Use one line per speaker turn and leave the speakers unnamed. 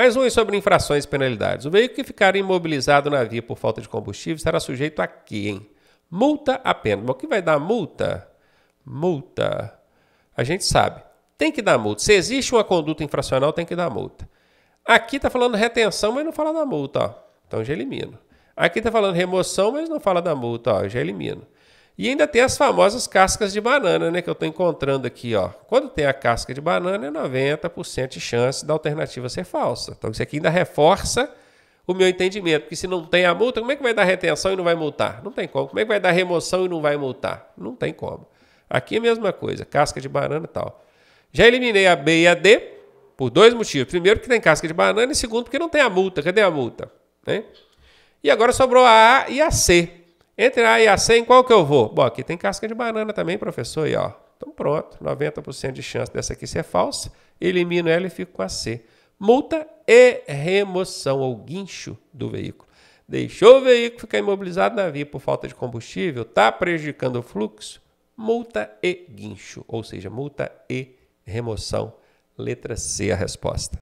Mais um sobre infrações e penalidades. O veículo que ficar imobilizado na via por falta de combustível estará sujeito a quê, hein? Multa apenas. Mas o que vai dar multa? Multa. A gente sabe. Tem que dar multa. Se existe uma conduta infracional, tem que dar multa. Aqui está falando retenção, mas não fala da multa. Ó. Então já elimino. Aqui está falando remoção, mas não fala da multa. Ó. Já elimino. E ainda tem as famosas cascas de banana, né, que eu estou encontrando aqui, ó. Quando tem a casca de banana, é 90% de chance da alternativa ser falsa. Então isso aqui ainda reforça o meu entendimento, porque se não tem a multa, como é que vai dar retenção e não vai multar? Não tem como. Como é que vai dar remoção e não vai multar? Não tem como. Aqui é a mesma coisa, casca de banana e tal. Já eliminei a B e a D por dois motivos. Primeiro, porque tem casca de banana, e segundo, porque não tem a multa. Cadê a multa? Né? E agora sobrou a A e a C. Entre A e a 100, qual que eu vou? Bom, aqui tem casca de banana também, professor, e ó. Então pronto, 90% de chance dessa aqui ser falsa. Elimino ela e fico com a C. Multa e remoção ou guincho do veículo. Deixou o veículo ficar imobilizado na via por falta de combustível, está prejudicando o fluxo? Multa e guincho, ou seja, multa e remoção. Letra C a resposta.